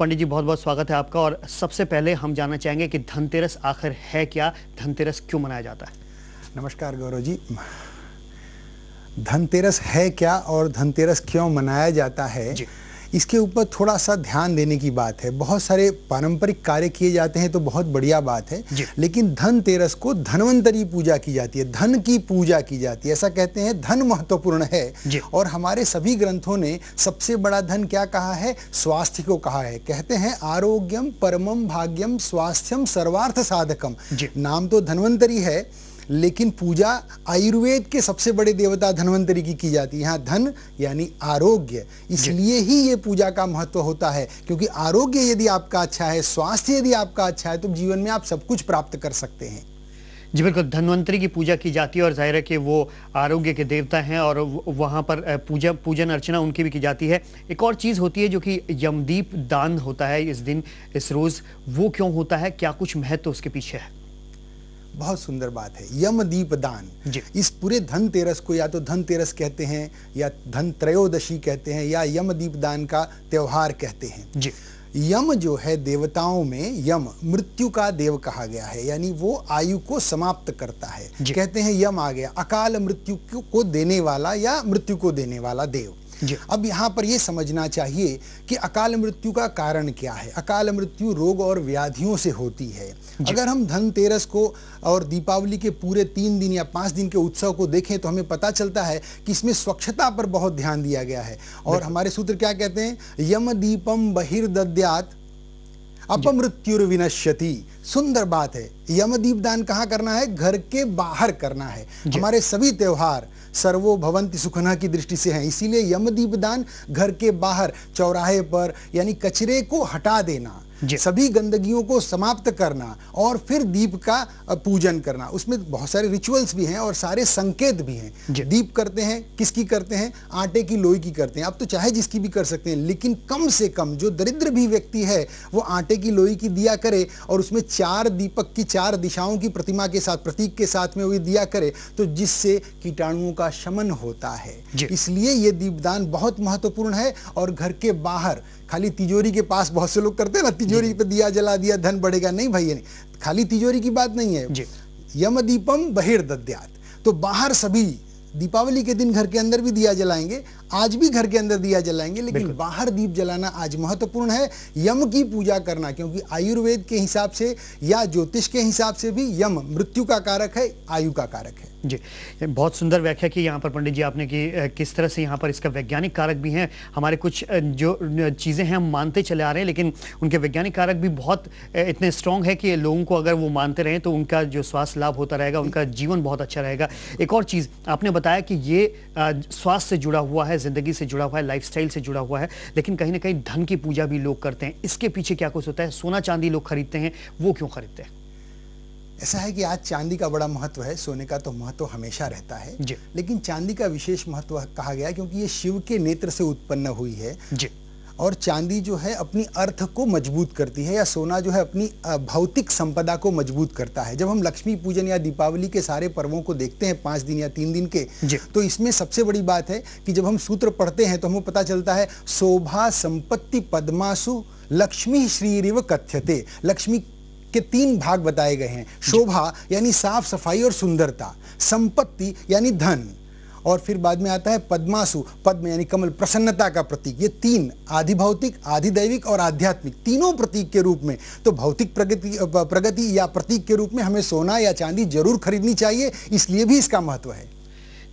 पंडित जी बहुत बहुत स्वागत है आपका और सबसे पहले हम जानना चाहेंगे कि धनतेरस आखिर है क्या धनतेरस क्यों मनाया जाता है नमस्कार गौरव जी धनतेरस है क्या और धनतेरस क्यों मनाया जाता है जी. इसके ऊपर थोड़ा सा ध्यान देने की बात है बहुत सारे पारंपरिक कार्य किए जाते हैं तो बहुत बढ़िया बात है लेकिन धनतेरस को धनवंतरी पूजा की जाती है धन की पूजा की जाती है ऐसा कहते हैं धन महत्वपूर्ण है और हमारे सभी ग्रंथों ने सबसे बड़ा धन क्या कहा है स्वास्थ्य को कहा है कहते हैं आरोग्यम परमम भाग्यम स्वास्थ्यम सर्वार्थ साधकम नाम तो धनवंतरी है लेकिन पूजा आयुर्वेद के सबसे बड़े देवता धनवंतरी की की जाती है यहाँ धन यानी आरोग्य इसलिए ही ये पूजा का महत्व होता है क्योंकि आरोग्य यदि आपका अच्छा है स्वास्थ्य यदि आपका अच्छा है तो जीवन में आप सब कुछ प्राप्त कर सकते हैं जी बिल्कुल धनवंतरी की पूजा की जाती है और जाहिर है कि वो आरोग्य के देवता हैं और वहाँ पर पूजा पूजन अर्चना उनकी भी की जाती है एक और चीज़ होती है जो कि यमदीप दान होता है इस दिन इस रोज़ वो क्यों होता है क्या कुछ महत्व तो उसके पीछे है बहुत सुंदर बात है दीप दान इस पूरे धनतेरस को या तो धनतेरस कहते हैं या धन त्रयोदशी कहते हैं या दीप दान का त्यौहार कहते हैं जी यम जो है देवताओं में यम मृत्यु का देव कहा गया है यानी वो आयु को समाप्त करता है कहते हैं यम आ गया अकाल मृत्यु को देने वाला या मृत्यु को देने वाला देव अब यहाँ पर यह समझना चाहिए कि अकाल मृत्यु का कारण क्या है अकाल मृत्यु रोग और व्याधियों से होती है अगर हम धनतेरस को और दीपावली के पूरे तीन दिन या पांच दिन के उत्सव को देखें तो हमें पता चलता है कि इसमें स्वच्छता पर बहुत ध्यान दिया गया है और हमारे सूत्र क्या कहते हैं यम दीपम बहिर्द्यात अपमृत्युर्विनश्यति सुंदर बात है यम दीप दान कहाँ करना है घर के बाहर करना है हमारे सभी त्यौहार सर्वो भवंति सुखना की दृष्टि से हैं इसीलिए यमदीपदान घर के बाहर चौराहे पर यानी कचरे को हटा देना सभी गंदगियों को समाप्त करना और फिर दीप का पूजन करना उसमें बहुत सारे रिचुअल्स भी हैं और सारे संकेत भी हैं दीप करते हैं किसकी करते हैं आटे की लोई की करते हैं आप तो चाहे जिसकी भी कर सकते हैं लेकिन कम से कम जो दरिद्र भी व्यक्ति है वो आटे की लोई की दिया करे और उसमें चार दीपक की चार दिशाओं की प्रतिमा के साथ प्रतीक के साथ में वो दिया करे तो जिससे कीटाणुओं का शमन होता है इसलिए ये दीपदान बहुत महत्वपूर्ण है और घर के बाहर खाली तिजोरी के पास बहुत से लोग करते हैं ना तिजोरी पे दिया जला दिया धन बढ़ेगा नहीं भाई नहीं खाली तिजोरी की बात नहीं है यम दीपम बहिर्द्यात तो बाहर सभी दीपावली के दिन घर के अंदर भी दिया जलाएंगे आज भी घर के अंदर दिया जलाएंगे लेकिन बाहर दीप जलाना आज महत्वपूर्ण है यम की पूजा करना क्योंकि आयुर्वेद के हिसाब से या ज्योतिष के हिसाब से भी यम मृत्यु का कारक है आयु का कारक है जी बहुत सुंदर व्याख्या की यहाँ पर पंडित जी आपने की किस तरह से यहाँ पर इसका वैज्ञानिक कारक भी है हमारे कुछ जो चीज़ें हैं हम मानते चले आ रहे हैं लेकिन उनके वैज्ञानिक कारक भी बहुत इतने स्ट्रांग है कि लोगों को अगर वो मानते रहें तो उनका जो स्वास्थ्य लाभ होता रहेगा उनका जीवन बहुत अच्छा रहेगा एक और चीज़ आपने बताया कि ये स्वास्थ्य से जुड़ा हुआ है ज़िंदगी से जुड़ा हुआ है लाइफ से जुड़ा हुआ है लेकिन कहीं ना कहीं धन की पूजा भी लोग करते हैं इसके पीछे क्या कुछ होता है सोना चांदी लोग खरीदते हैं वो क्यों खरीदते हैं ऐसा है कि आज चांदी का बड़ा महत्व है सोने का तो महत्व हमेशा रहता है लेकिन चांदी का विशेष महत्व कहा गया क्योंकि ये शिव के नेत्र से उत्पन्न हुई है और चांदी जो है अपनी अर्थ को मजबूत करती है या सोना जो है अपनी भौतिक संपदा को मजबूत करता है जब हम लक्ष्मी पूजन या दीपावली के सारे पर्वों को देखते हैं पाँच दिन या तीन दिन के तो इसमें सबसे बड़ी बात है कि जब हम सूत्र पढ़ते हैं तो हमें पता चलता है शोभा संपत्ति पदमाशु लक्ष्मी श्रीरिव कथ्यते लक्ष्मी के तीन भाग बताए गए हैं शोभा यानी साफ सफाई और सुंदरता संपत्ति यानी धन और फिर बाद में आता है पद्मासु पद्म यानी कमल प्रसन्नता का प्रतीक ये तीन आधि भौतिक आधि दैविक और आध्यात्मिक तीनों प्रतीक के रूप में तो भौतिक प्रगति प्रगति या प्रतीक के रूप में हमें सोना या चांदी जरूर खरीदनी चाहिए इसलिए भी इसका महत्व है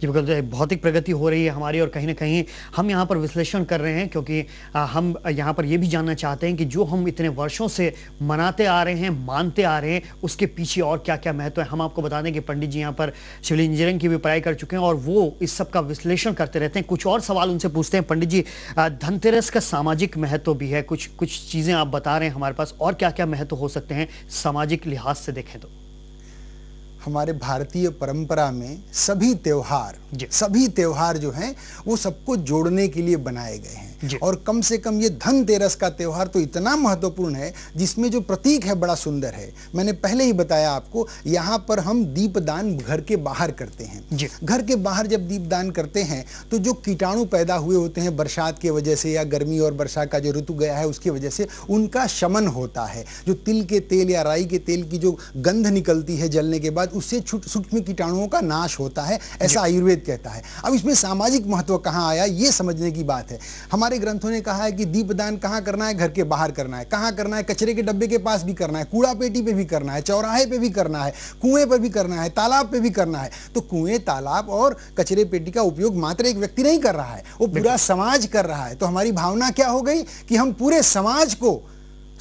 जब भौतिक प्रगति हो रही है हमारी और कहीं ना कहीं हम यहाँ पर विश्लेषण कर रहे हैं क्योंकि हम यहाँ पर यह भी जानना चाहते हैं कि जो हम इतने वर्षों से मनाते आ रहे हैं मानते आ रहे हैं उसके पीछे और क्या क्या महत्व है हम आपको बता दें कि पंडित जी यहाँ पर सिविल इंजीनियरिंग की भी पढ़ाई कर चुके हैं और वो इस सब का विश्लेषण करते रहते हैं कुछ और सवाल उनसे पूछते हैं पंडित जी धनतेरस का सामाजिक महत्व भी है कुछ कुछ चीज़ें आप बता रहे हैं हमारे पास और क्या क्या महत्व हो सकते हैं सामाजिक लिहाज से देखें तो हमारे भारतीय परंपरा में सभी त्यौहार सभी त्यौहार जो हैं वो सबको जोड़ने के लिए बनाए गए हैं और कम से कम ये धनतेरस का त्यौहार तो इतना महत्वपूर्ण है जिसमें जो प्रतीक है बड़ा सुंदर है मैंने पहले ही बताया आपको यहाँ पर हम दीपदान घर के बाहर करते हैं घर के बाहर जब दीपदान करते हैं तो जो कीटाणु पैदा हुए होते हैं बरसात की वजह से या गर्मी और बरसात का जो ऋतु गया है उसकी वजह से उनका शमन होता है जो तिल के तेल या राई के तेल की जो गंध निकलती है जलने के बाद उससे सूक्ष्म कीटाणुओं का नाश होता है ऐसा आयुर्वेद कहता है अब इसमें सामाजिक महत्व कहाँ आया ये समझने की बात है हमारे हमारे ग्रंथों ने कहा है कि दीपदान कहाँ करना है घर के बाहर करना है कहाँ करना है कचरे के डब्बे के पास भी करना है कूड़ा पेटी पे भी करना है चौराहे पे भी करना है कुएं पर भी करना है तालाब पे भी करना है तो कुएं तालाब और कचरे पेटी का उपयोग मात्र एक व्यक्ति नहीं कर रहा है वो पूरा समाज कर रहा है तो हमारी भावना क्या हो गई कि हम पूरे समाज को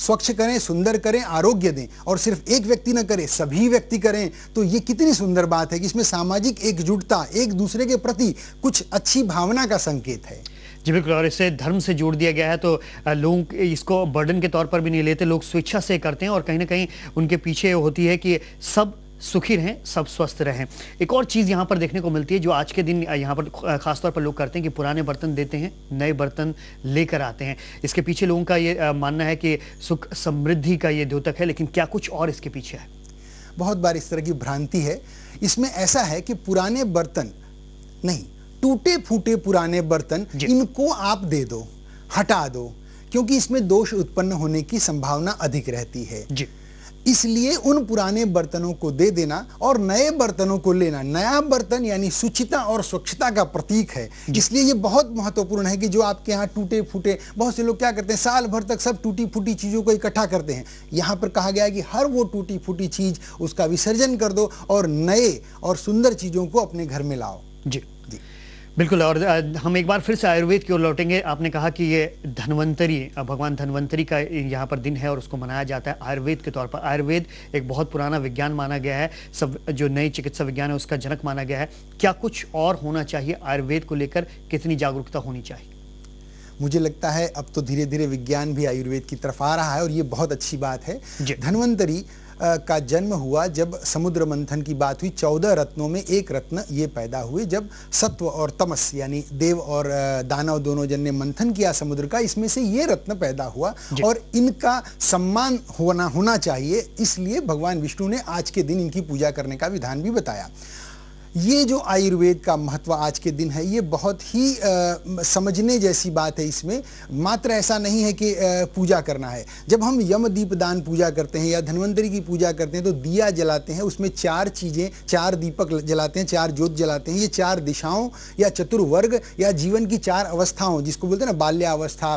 स्वच्छ करें सुंदर करें आरोग्य दें और सिर्फ एक व्यक्ति न करें सभी व्यक्ति करें तो ये कितनी सुंदर बात है कि इसमें सामाजिक एकजुटता एक दूसरे के प्रति कुछ अच्छी भावना का संकेत है जी बिल्कुल और इसे धर्म से जोड़ दिया गया है तो लोग इसको बर्डन के तौर पर भी नहीं लेते लोग स्वेच्छा से करते हैं और कहीं ना कहीं उनके पीछे होती है कि सब सुखी रहें सब स्वस्थ रहें एक और चीज़ यहाँ पर देखने को मिलती है जो आज के दिन यहाँ पर खासतौर पर लोग करते हैं कि पुराने बर्तन देते हैं नए बर्तन लेकर आते हैं इसके पीछे लोगों का ये मानना है कि सुख समृद्धि का ये द्योतक है लेकिन क्या कुछ और इसके पीछे है बहुत बार इस तरह की भ्रांति है इसमें ऐसा है कि पुराने बर्तन नहीं टूटे फूटे पुराने बर्तन इनको आप दे दो हटा दो क्योंकि इसमें दोष उत्पन्न होने की संभावना अधिक रहती है जी इसलिए उन पुराने बर्तनों को दे देना और नए बर्तनों को लेना नया बर्तन यानी सुचिता और स्वच्छता का प्रतीक है इसलिए ये बहुत महत्वपूर्ण है कि जो आपके यहाँ टूटे फूटे बहुत से लोग क्या करते हैं साल भर तक सब टूटी फूटी चीज़ों को इकट्ठा करते हैं यहाँ पर कहा गया है कि हर वो टूटी फूटी चीज़ उसका विसर्जन कर दो और नए और सुंदर चीज़ों को अपने घर में लाओ जी जी बिल्कुल और हम एक बार फिर से आयुर्वेद की ओर लौटेंगे आपने कहा कि ये धनवंतरी भगवान धनवंतरी का यहाँ पर दिन है और उसको मनाया जाता है आयुर्वेद के तौर पर आयुर्वेद एक बहुत पुराना विज्ञान माना गया है सब जो नई चिकित्सा विज्ञान है उसका जनक माना गया है क्या कुछ और होना चाहिए आयुर्वेद को लेकर कितनी जागरूकता होनी चाहिए मुझे लगता है अब तो धीरे धीरे विज्ञान भी आयुर्वेद की तरफ आ रहा है और ये बहुत अच्छी बात है धनवंतरी का जन्म हुआ जब समुद्र मंथन की बात हुई चौदह रत्नों में एक रत्न ये पैदा हुए जब सत्व और तमस यानी देव और दानव दोनों जन ने मंथन किया समुद्र का इसमें से ये रत्न पैदा हुआ और इनका सम्मान होना होना चाहिए इसलिए भगवान विष्णु ने आज के दिन इनकी पूजा करने का विधान भी बताया ये जो आयुर्वेद का महत्व आज के दिन है ये बहुत ही आ, समझने जैसी बात है इसमें मात्र ऐसा नहीं है कि आ, पूजा करना है जब हम यम दान पूजा करते हैं या धन्वंतरी की पूजा करते हैं तो दिया जलाते हैं उसमें चार चीज़ें चार दीपक जलाते हैं चार ज्योत जलाते हैं ये चार दिशाओं या चतुर्वर्ग या जीवन की चार अवस्थाओं जिसको बोलते हैं ना बाल्यावस्था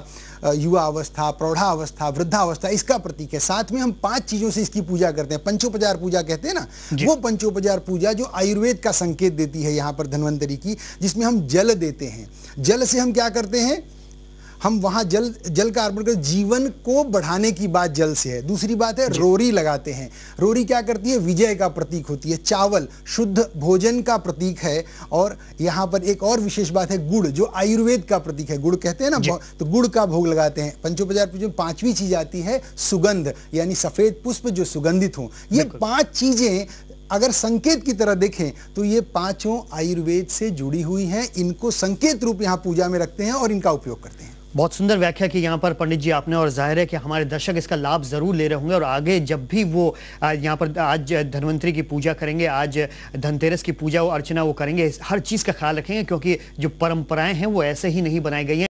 युवा अवस्था प्रौढ़ावस्था वृद्धावस्था इसका प्रतीक है साथ में हम पांच चीज़ों से इसकी पूजा करते हैं पंचोपचार पूजा कहते हैं ना वो पंचोपचार पूजा जो आयुर्वेद का संकेत देती है यहाँ पर धन्वंतरी की जिसमें हम जल देते हैं जल से हम क्या करते हैं हम वहाँ जल जल का अर्पण कर जीवन को बढ़ाने की बात जल से है दूसरी बात है रोरी लगाते हैं रोरी क्या करती है विजय का प्रतीक होती है चावल शुद्ध भोजन का प्रतीक है और यहाँ पर एक और विशेष बात है गुड़ जो आयुर्वेद का प्रतीक है गुड़ कहते हैं ना तो गुड़ का भोग लगाते हैं पंचोपचार पूजा पांचवी चीज आती है सुगंध यानी सफेद पुष्प जो सुगंधित हों ये पांच चीजें अगर संकेत की तरह देखें तो ये पांचों आयुर्वेद से जुड़ी हुई हैं इनको संकेत रूप यहाँ पूजा में रखते हैं और इनका उपयोग करते हैं बहुत सुंदर व्याख्या की यहाँ पर पंडित जी आपने और जाहिर है कि हमारे दर्शक इसका लाभ जरूर ले रहे होंगे और आगे जब भी वो यहाँ पर आज धनवंतरी की पूजा करेंगे आज धनतेरस की पूजा वो अर्चना वो करेंगे हर चीज़ का ख्याल रखेंगे क्योंकि जो परंपराएं हैं वो ऐसे ही नहीं बनाई गई हैं